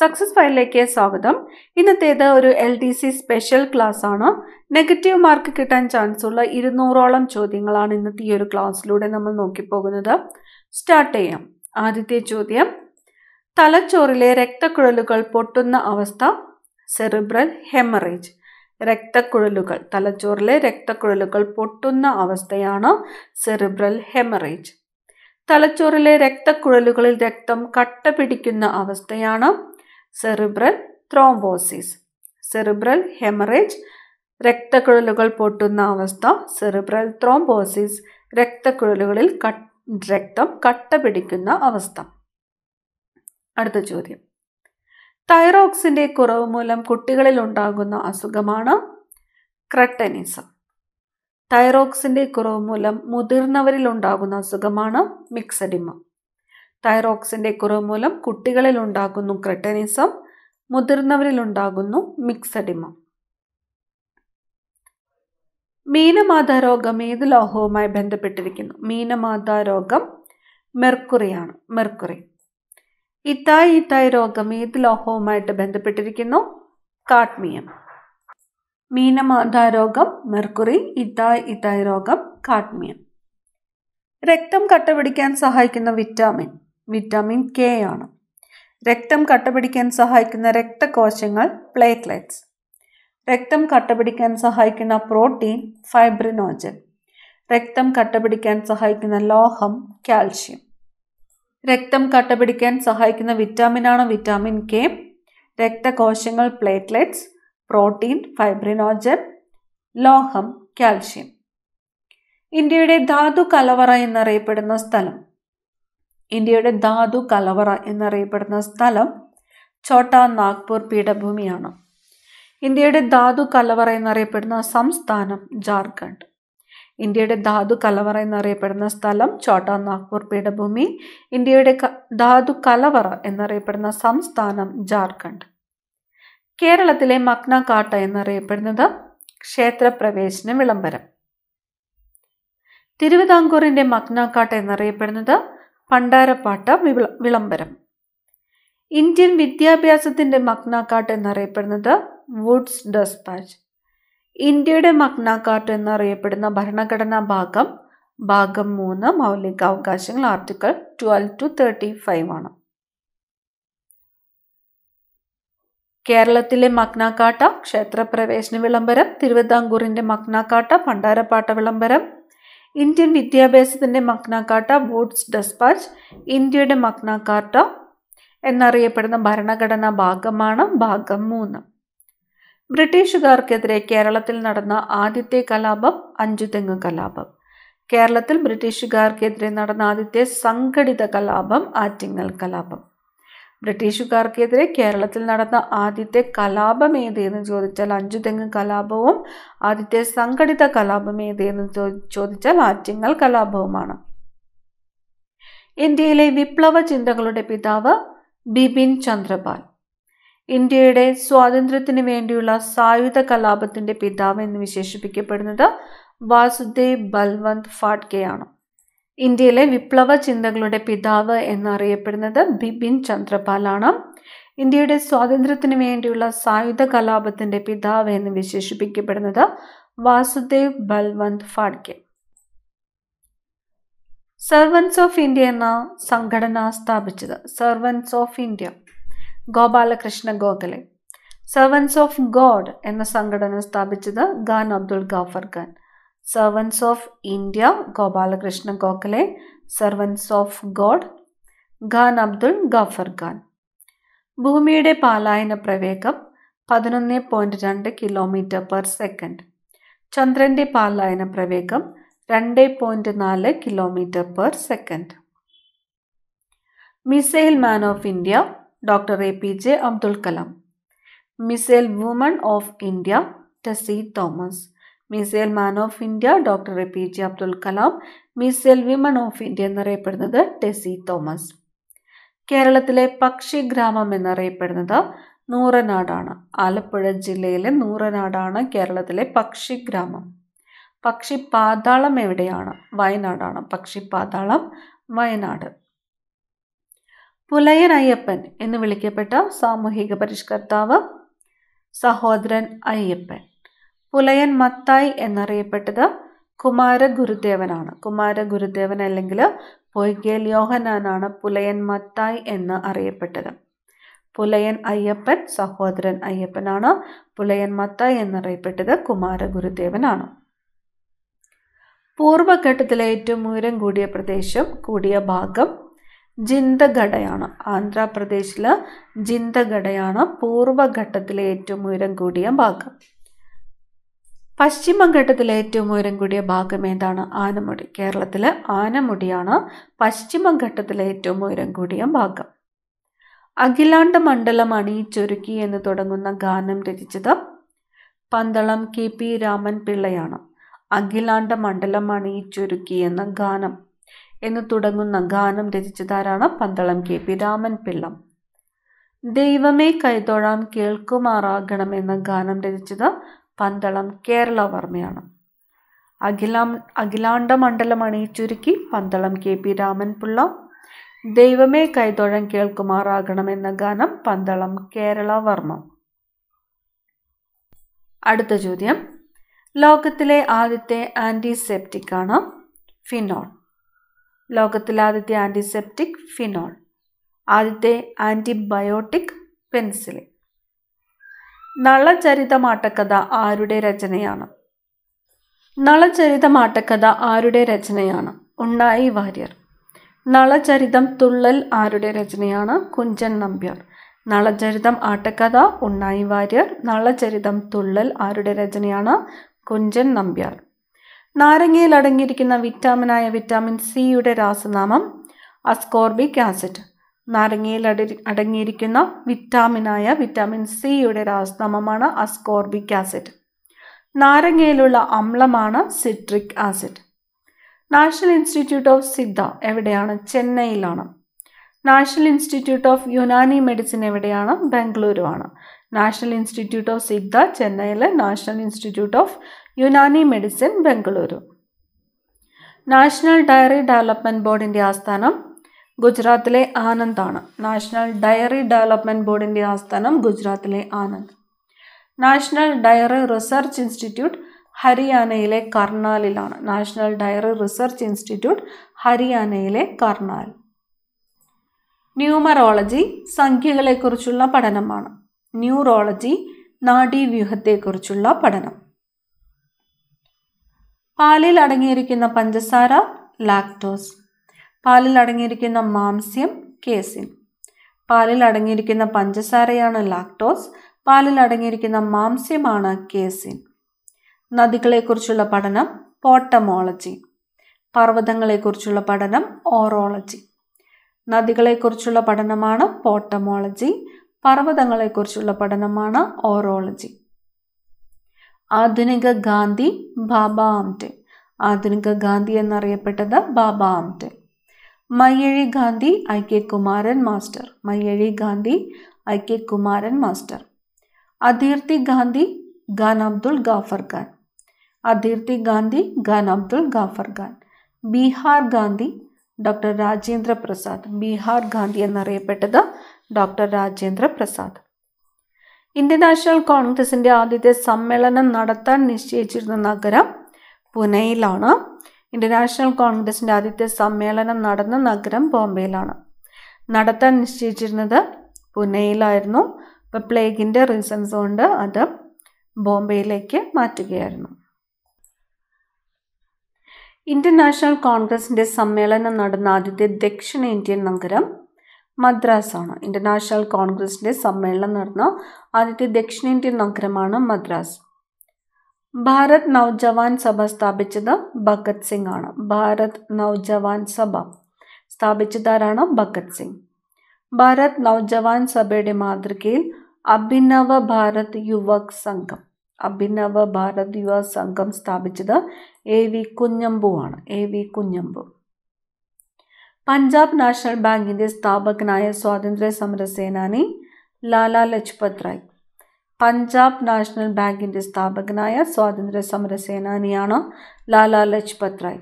success ഫയലിലേക്ക് സ്വാഗതം ഇന്നത്തേത് ഒരു L D C special class ആണ് നെഗറ്റീവ് മാർക്ക് കിട്ടാൻ ചാൻസ് ഉള്ള ഇരുന്നൂറോളം ചോദ്യങ്ങളാണ് ഇന്നത്തെ ഈ ഒരു ക്ലാസ്സിലൂടെ നമ്മൾ നോക്കിപ്പോകുന്നത് സ്റ്റാർട്ട് ചെയ്യാം ആദ്യത്തെ ചോദ്യം തലച്ചോറിലെ രക്തക്കുഴലുകൾ പൊട്ടുന്ന അവസ്ഥ സെറിബ്രൽ ഹെമറേജ് രക്തക്കുഴലുകൾ തലച്ചോറിലെ രക്തക്കുഴലുകൾ പൊട്ടുന്ന അവസ്ഥയാണ് സെറിബ്രൽ ഹെമറേജ് തലച്ചോറിലെ രക്തക്കുഴലുകളിൽ രക്തം കട്ട പിടിക്കുന്ന അവസ്ഥയാണ് സെറിബ്രൽ ത്രോംബോസിസ് സെറിബ്രൽ ഹെമറേജ് രക്തക്കുഴലുകൾ പൊട്ടുന്ന അവസ്ഥ സെറിബ്രൽ ത്രോംബോസിസ് രക്തക്കുഴലുകളിൽ രക്തം കട്ട പിടിക്കുന്ന അവസ്ഥ അടുത്ത ചോദ്യം തൈറോക്സിൻ്റെ കുറവ് മൂലം കുട്ടികളിൽ ഉണ്ടാകുന്ന അസുഖമാണ് ക്രട്ടനിസം തൈറോക്സിൻ്റെ കുറവ് മൂലം മുതിർന്നവരിൽ ഉണ്ടാകുന്ന അസുഖമാണ് മിക്സഡിമ തൈറോക്സിൻ്റെ കുറവ് മൂലം കുട്ടികളിലുണ്ടാകുന്നു ക്രെട്ടനിസം മുതിർന്നവരിലുണ്ടാകുന്നു മിക്സഡിമ മീനമാത രോഗം ഏത് ലോഹവുമായി ബന്ധപ്പെട്ടിരിക്കുന്നു മീനമാത രോഗം മെർക്കുറിയാണ് മെർക്കുറി ഇത്തായി ഇത്തായി രോഗം ഏത് ലോഹവുമായിട്ട് ബന്ധപ്പെട്ടിരിക്കുന്നു കാട്മിയം മീനമാത രോഗം മെർക്കുറി ഇത്തായി ഇത്തായി രോഗം കാട്മിയം രക്തം കട്ടപിടിക്കാൻ സഹായിക്കുന്ന വിറ്റാമിൻ വിറ്റാമിൻ കെ ആണ് രക്തം കട്ടപിടിക്കാൻ സഹായിക്കുന്ന രക്തകോശങ്ങൾ പ്ലേറ്റ്ലെറ്റ്സ് രക്തം കട്ടപിടിക്കാൻ സഹായിക്കുന്ന പ്രോട്ടീൻ ഫൈബ്രിനോജൻ രക്തം കട്ടപിടിക്കാൻ സഹായിക്കുന്ന ലോഹം കാൽഷ്യം രക്തം കട്ടപിടിക്കാൻ സഹായിക്കുന്ന വിറ്റാമിനാണ് വിറ്റാമിൻ കെ രക്തകോശങ്ങൾ പ്ലേറ്റ്ലെറ്റ്സ് പ്രോട്ടീൻ ഫൈബ്രിനോജൻ ലോഹം കാൽഷ്യം ഇന്ത്യയുടെ ധാതു കലവറ എന്നറിയപ്പെടുന്ന സ്ഥലം ഇന്ത്യയുടെ ധാതു കലവറ എന്നറിയപ്പെടുന്ന സ്ഥലം ഛോട്ടാ നാഗ്പൂർ പീഠഭൂമിയാണ് ഇന്ത്യയുടെ ധാതു കലവറ എന്നറിയപ്പെടുന്ന സംസ്ഥാനം ജാർഖണ്ഡ് ഇന്ത്യയുടെ ധാതു കലവറ എന്നറിയപ്പെടുന്ന സ്ഥലം ഛോട്ടാ നാഗ്പൂർ പീഠഭൂമി ഇന്ത്യയുടെ ധാതു കലവറ എന്നറിയപ്പെടുന്ന സംസ്ഥാനം ജാർഖണ്ഡ് കേരളത്തിലെ മക്നകാട്ട എന്നറിയപ്പെടുന്നത് ക്ഷേത്രപ്രവേശന വിളംബരം തിരുവിതാംകൂറിൻ്റെ മക്നാക്കാട്ട എന്നറിയപ്പെടുന്നത് പണ്ടാരപ്പാട്ട വിളംബരം ഇന്ത്യൻ വിദ്യാഭ്യാസത്തിൻ്റെ മഗ്നാകാട്ട് എന്നറിയപ്പെടുന്നത് വുഡ്സ് ഡെസ്പാച്ച് ഇന്ത്യയുടെ മഗ്നാകാട്ട് എന്നറിയപ്പെടുന്ന ഭരണഘടനാ ഭാഗം ഭാഗം മൂന്ന് മൗലിക അവകാശങ്ങൾ article twelve to thirty five ആണ് കേരളത്തിലെ മഗ്നാക്കാട്ട ക്ഷേത്രപ്രവേശന വിളംബരം തിരുവിതാംകൂറിൻ്റെ മഗ്നാക്കാട്ട പണ്ടാരപ്പാട്ട വിളംബരം ഇന്ത്യൻ വിദ്യാഭ്യാസത്തിൻ്റെ മഗ്നാകാർട്ട ബോഡ്സ് ഡെസ്പാച്ച് ഇന്ത്യയുടെ മഗ്നാകാർട്ട എന്നറിയപ്പെടുന്ന ഭരണഘടനാ ഭാഗമാണ് ഭാഗം മൂന്ന് ബ്രിട്ടീഷുകാർക്കെതിരെ കേരളത്തിൽ നടന്ന ആദ്യത്തെ കലാപം അഞ്ചുതെങ്ങ് കലാപം കേരളത്തിൽ ബ്രിട്ടീഷുകാർക്കെതിരെ നടന്ന ആദ്യത്തെ സംഘടിത കലാപം ആറ്റിങ്ങൽ കലാപം ബ്രിട്ടീഷുകാർക്കെതിരെ കേരളത്തിൽ നടന്ന ആദ്യത്തെ കലാപം ഏതെന്ന് ചോദിച്ചാൽ തെങ്ങ് കലാപവും ആദ്യത്തെ സംഘടിത കലാപമേതെന്ന് ചോദിച്ചാൽ ആറ്റിങ്ങൽ കലാപവുമാണ് ഇന്ത്യയിലെ വിപ്ലവ ചിന്തകളുടെ പിതാവ് ബിപിൻ ചന്ദ്രപാൽ ഇന്ത്യയുടെ സ്വാതന്ത്ര്യത്തിന് വേണ്ടിയുള്ള സായുധ കലാപത്തിന്റെ പിതാവ് എന്ന് വിശേഷിപ്പിക്കപ്പെടുന്നത് വാസുദേവ് ബൽവന്ത് ഫാഡ്കെയാണ് ഇന്ത്യയിലെ വിപ്ലവ ചിന്തകളുടെ പിതാവ് എന്നറിയപ്പെടുന്നത് ബിപിൻ ചന്ദ്രപാലാണ് ഇന്ത്യയുടെ സ്വാതന്ത്ര്യത്തിന് വേണ്ടിയുള്ള സായുധ കലാപത്തിൻ്റെ പിതാവ് എന്ന് വിശേഷിപ്പിക്കപ്പെടുന്നത് Vasudev Balwant Phadke servants of India എന്ന സംഘടന സ്ഥാപിച്ചത് servants of India Gopal Krishna Gokhale servants of God എന്ന സംഘടന സ്ഥാപിച്ചത് Khan Abdul Ghaffar Khan servants of India Gopal Krishna Gokhale servants of God Khan Abdul Ghaffar Khan ഭൂമിയുടെ പാലായന പ്രവേഗം പതിനൊന്ന് പോയിൻറ്റ് രണ്ട് കിലോമീറ്റർ പെർ സെക്കൻഡ് ചന്ദ്രൻ്റെ പാലായന പ്രവേഗം രണ്ട് പോയിൻറ്റ് നാല് kilometre per second missile man of India doctor A P J Abdul Kalam missile woman of India Tessy Thomas missile man of India doctor A P J Abdul Kalam missile women of India എന്നറിയപ്പെടുന്നത് Tessy Thomas കേരളത്തിലെ പക്ഷി ഗ്രാമം എന്നറിയപ്പെടുന്നത് നൂറനാടാണ് ആലപ്പുഴ ജില്ലയിലെ നൂറനാടാണ് കേരളത്തിലെ പക്ഷി ഗ്രാമം പക്ഷി പാതാളം എവിടെയാണ് വയനാടാണ് പക്ഷി പാതാളം വയനാട് പുലയൻ അയ്യപ്പൻ എന്ന് വിളിക്കപ്പെട്ട സാമൂഹിക പരിഷ്കർത്താവ് സഹോദരൻ അയ്യപ്പൻ പുലയൻ മത്തായി എന്നറിയപ്പെട്ടത് കുമാര ഗുരുദേവനാണ് കുമാര ഗുരുദേവൻ അല്ലെങ്കിൽ പൊയ്കേൽ യോഹനാനാണ് പുലയൻ മത്തായി എന്ന് അറിയപ്പെട്ടത് പുലയൻ അയ്യപ്പൻ സഹോദരൻ അയ്യപ്പനാണ് പുലയൻ മത്തായി എന്നറിയപ്പെട്ടത് കുമാര ഗുരുദേവനാണ് പൂർവ്വഘട്ടത്തിലെ ഏറ്റവും ഉയരം കൂടിയ പ്രദേശം കൂടിയ ഭാഗം ജിന്തഘടയാണ് ആന്ധ്രാപ്രദേശിലെ ജിന്തഘടയാണ് പൂർവ്വഘട്ടത്തിലെ ഏറ്റവും ഉയരം കൂടിയ ഭാഗം പശ്ചിമഘട്ടത്തിലെ ഏറ്റവും ഉയരം കൂടിയ ഭാഗം ഏതാണ് ആനമുടി കേരളത്തിലെ ആനമുടിയാണ് പശ്ചിമഘട്ടത്തിലെ ഏറ്റവും ഉയരം കൂടിയ ഭാഗം അഖിലാണ്ട മണ്ഡലം അണിയിച്ചൊരുക്കി എന്ന് തുടങ്ങുന്ന ഗാനം രചിച്ചത് പന്തളം കെ പി രാമൻ പിള്ളയാണ് അഖിലാണ്ട മണ്ഡലം അണിയിച്ചൊരുക്കി എന്ന ഗാനം എന്ന് തുടങ്ങുന്ന ഗാനം രചിച്ചതാരാണ് പന്തളം കെ പി രാമൻ പിള്ള ദൈവമേ കൈതൊഴാം കേൾക്കുമാറാകണം എന്ന ഗാനം രചിച്ചത് പന്തളം കേരളവർമ്മയാണ് അഖിലാം അഖിലാണ്ട മണ്ഡലം അണിയിച്ചൊരുക്കി പന്തളം കെ പി രാമൻപിള്ള ദൈവമേ കൈതൊഴം കേൾക്കുമാറാകണമെന്ന ഗാനം പന്തളം കേരളവർമ്മ അടുത്ത ചോദ്യം ലോകത്തിലെ ആദ്യത്തെ ആൻറ്റിസെപ്റ്റിക് ആണ് ഫിനോൾ ലോകത്തിലെ ആദ്യത്തെ ആൻറ്റിസെപ്റ്റിക് ഫിനോൾ ആദ്യത്തെ ആൻറ്റിബയോട്ടിക് പെൻസിലിൻ നളചരിതമാട്ടക്കഥ ആരുടെ രചനയാണ് നളചരിതമാട്ടക്കഥ ആരുടെ രചനയാണ് ഉണ്ണായി വാര്യർ നളചരിതം തുള്ളൽ ആരുടെ രചനയാണ് കുഞ്ചൻ നമ്പ്യാർ നളചരിതം ആട്ടക്കഥ ഉണ്ണായി വാര്യർ നളചരിതം തുള്ളൽ ആരുടെ രചനയാണ് കുഞ്ചൻ നമ്പ്യാർ നാരങ്ങയിൽ അടങ്ങിയിരിക്കുന്ന വിറ്റാമിനായ വിറ്റാമിൻ സിയുടെ രാസനാമം അസ്കോർബിക് ആസിഡ് നാരങ്ങയിൽ അടങ്ങിയിരിക്കുന്ന വിറ്റാമിനായ വിറ്റാമിൻ സിയുടെ രാസനാമമാണ് അസ്കോർബിക് ആസിഡ് നാരങ്ങയിലുള്ള അമ്ലമാണ് citric acid national institute of Siddha എവിടെയാണ് ചെന്നൈയിലാണ് national institute of Unani medicine എവിടെയാണ് ആണ് നാഷണൽ ഇൻസ്റ്റിറ്റ്യൂട്ട് ഓഫ് സിദ്ധ ചെന്നൈയിലെ national institute of Unani medicine Bengaluru national dairy development ബോർഡിൻ്റെ ആസ്ഥാനം ഗുജറാത്തിലെ ആണ് നാഷണൽ ഡയറി ഡെവലപ്മെൻറ്റ് ബോർഡിൻ്റെ ആസ്ഥാനം ഗുജറാത്തിലെ Anand national dairy research institute ഹരിയാനയിലെ കർണാലിലാണ് നാഷണൽ ഡയറി റിസർച്ച് ഇൻസ്റ്റിറ്റ്യൂട്ട് ഹരിയാനയിലെ കർണാൽ ന്യൂമറോളജി സംഖ്യകളെക്കുറിച്ചുള്ള പഠനമാണ് ന്യൂറോളജി നാഡീവ്യൂഹത്തെക്കുറിച്ചുള്ള പഠനം പാലിൽ അടങ്ങിയിരിക്കുന്ന പഞ്ചസാര ലാക്ടോസ് പാലിൽ അടങ്ങിയിരിക്കുന്ന മാംസ്യം കേസിൻ പാലിൽ അടങ്ങിയിരിക്കുന്ന പഞ്ചസാരയാണ് ലാക്ടോസ് പാലിൽ അടങ്ങിയിരിക്കുന്ന മാംസ്യമാണ് കേസിൻ നദികളെക്കുറിച്ചുള്ള പഠനം പോട്ടമോളജി പർവ്വതങ്ങളെക്കുറിച്ചുള്ള പഠനം ഓറോളജി നദികളെക്കുറിച്ചുള്ള പഠനമാണ് പോട്ടമോളജി പർവ്വതങ്ങളെക്കുറിച്ചുള്ള പഠനമാണ് ഓറോളജി ആധുനിക ഗാന്ധി ബാബ ആംറ്റ് ആധുനിക ഗാന്ധി എന്നറിയപ്പെട്ടത് Baba Amte Mayyazhi Gandhi I K Kumaran master Mayyazhi Gandhi I K Kumaran master അതീർത്തി ഗാന്ധി ഖാൻ അബ്ദുൾ ഗാഫർ ഖാൻ അതീർത്തി ഗാന്ധി ഖാൻ അബ്ദുൾ ഗാഫർ ഖാൻ ബീഹാർ ഗാന്ധി ഡോക്ടർ രാജേന്ദ്ര പ്രസാദ് ബീഹാർ ഗാന്ധി എന്നറിയപ്പെട്ടത് doctor Rajendra Prasad Indian national കോൺഗ്രസിൻ്റെ ആദ്യത്തെ സമ്മേളനം നടത്താൻ നിശ്ചയിച്ചിരുന്ന നഗരം പുനെയിലാണ് ഇന്റർനാഷണൽ കോൺഗ്രസിൻ്റെ ആദ്യത്തെ സമ്മേളനം നടന്ന നഗരം ബോംബെയിലാണ് നടത്താൻ നിശ്ചയിച്ചിരുന്നത് പുനെയിലായിരുന്നു അപ്പോൾ പ്ലേഗിൻ്റെ റീസൺസ് കൊണ്ട് അത് ബോംബെയിലേക്ക് മാറ്റുകയായിരുന്നു ഇന്റർനാഷണൽ നാഷണൽ കോൺഗ്രസിൻ്റെ സമ്മേളനം നടന്ന ആദ്യത്തെ ദക്ഷിണേന്ത്യൻ നഗരം മദ്രാസാണ് ഇന്റർനാഷണൽ കോൺഗ്രസിൻ്റെ സമ്മേളനം നടന്ന ആദ്യത്തെ ദക്ഷിണേന്ത്യൻ നഗരമാണ് മദ്രാസ് ഭാരത് നവജവാൻ സഭ സ്ഥാപിച്ചത് ഭഗത് സിംഗ് ആണ് ഭാരത് നവജവാൻ സഭ സ്ഥാപിച്ചതാരാണ് ഭഗത് സിംഗ് ഭാരത് നവജവാൻ സഭയുടെ മാതൃകയിൽ അഭിനവ ഭാരത് യുവക് സംഘം അഭിനവ ഭാരത് യുവ സംഘം സ്ഥാപിച്ചത് എ വി കുഞ്ഞമ്പു ആണ് A V Kunhambu Punjab national ബാങ്കിൻ്റെ സ്ഥാപകനായ സ്വാതന്ത്ര്യ സമര സേനാനി ലാലാ ലജ്പത് റായ് പഞ്ചാബ് നാഷണൽ ബാങ്കിൻ്റെ സ്ഥാപകനായ സ്വാതന്ത്ര്യ സമര സേനാനിയാണ് ലാലാ ലജ്പത് റായ്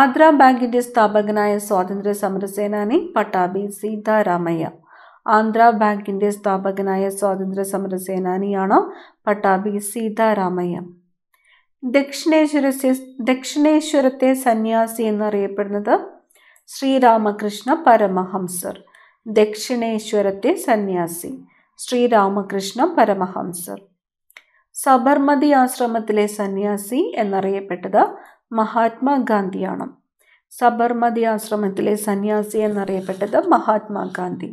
ആദ്ര ബാങ്കിൻ്റെ സ്ഥാപകനായ സ്വാതന്ത്ര്യ സമര സേനാനി പട്ടാബി സീതാരാമയ്യ ആന്ധ്ര ബാങ്കിൻ്റെ സ്ഥാപകനായ സ്വാതന്ത്ര്യ സമര സേനാനിയാണ് പട്ടാബി സീതാരാമയ്യ ദക്ഷിണേശ്വരത്തെ ദക്ഷിണേശ്വരത്തെ സന്യാസി എന്നറിയപ്പെടുന്നത് ശ്രീരാമകൃഷ്ണ പരമഹംസർ ദക്ഷിണേശ്വരത്തെ സന്യാസി ശ്രീരാമകൃഷ്ണ പരമഹംസർ സബർമതി ആശ്രമത്തിലെ സന്യാസി എന്നറിയപ്പെട്ടത് മഹാത്മാഗാന്ധിയാണ് സബർമതി ആശ്രമത്തിലെ സന്യാസി എന്നറിയപ്പെട്ടത് മഹാത്മാഗാന്ധി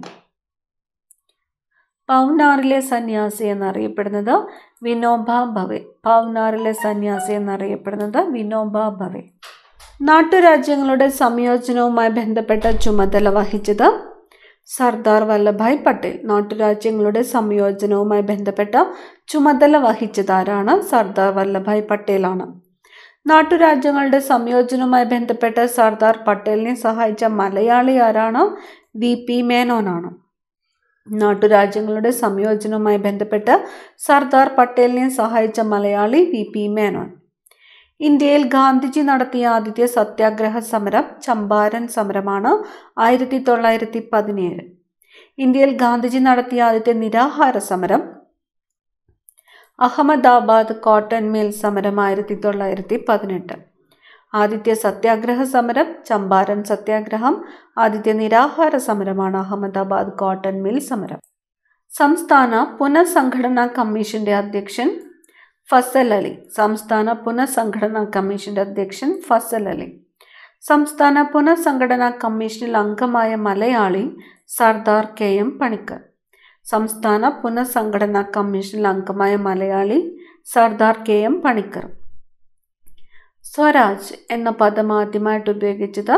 പൗനാറിലെ സന്യാസി എന്നറിയപ്പെടുന്നത് വിനോബ ഭവെ പൗനാറിലെ സന്യാസി എന്നറിയപ്പെടുന്നത് വിനോബ ഭവെ നാട്ടുരാജ്യങ്ങളുടെ സംയോജനവുമായി ബന്ധപ്പെട്ട ചുമതല വഹിച്ചത് സർദാർ വല്ലഭായ് പട്ടേൽ നാട്ടുരാജ്യങ്ങളുടെ സംയോജനവുമായി ബന്ധപ്പെട്ട ചുമതല വഹിച്ചതാരാണ് സർദാർ വല്ലഭായ് പട്ടേലാണ് നാട്ടുരാജ്യങ്ങളുടെ സംയോജനവുമായി ബന്ധപ്പെട്ട സർദാർ പട്ടേലിനെ സഹായിച്ച മലയാളി ആരാണ് വി പി മേനോനാണ് നാട്ടുരാജ്യങ്ങളുടെ സംയോജനവുമായി ബന്ധപ്പെട്ട് സർദാർ പട്ടേലിനെ സഹായിച്ച മലയാളി വി പി മേനോൻ ഇന്ത്യയിൽ ഗാന്ധിജി നടത്തിയ ആദ്യത്തെ സത്യാഗ്രഹ സമരം ചമ്പാരൻ സമരമാണ് ആയിരത്തി തൊള്ളായിരത്തി പതിനേഴ് ഇന്ത്യയിൽ ഗാന്ധിജി നടത്തിയ ആദ്യത്തെ നിരാഹാര സമരം അഹമ്മദാബാദ് കോട്ടൺ മിൽ സമരം ആയിരത്തി തൊള്ളായിരത്തി പതിനെട്ട് ആദ്യത്തെ സത്യാഗ്രഹ സമരം ചമ്പാരൻ സത്യാഗ്രഹം ആദ്യത്തെ നിരാഹാര സമരമാണ് അഹമ്മദാബാദ് കോട്ടൺ മിൽ സമരം സംസ്ഥാന പുനഃസംഘടനാ കമ്മീഷന്റെ അധ്യക്ഷൻ ഫസൽ അലി സംസ്ഥാന പുനഃസംഘടനാ കമ്മീഷന്റെ അധ്യക്ഷൻ ഫസൽ അലി സംസ്ഥാന പുനഃസംഘടനാ കമ്മീഷനിൽ അംഗമായ മലയാളി സർദാർ കെ എം പണിക്കർ സംസ്ഥാന പുനഃസംഘടനാ കമ്മീഷനിൽ അംഗമായ മലയാളി സർദാർ കെ എം പണിക്കർ സ്വരാജ് എന്ന പദം ആദ്യമായിട്ട് ഉപയോഗിച്ചത്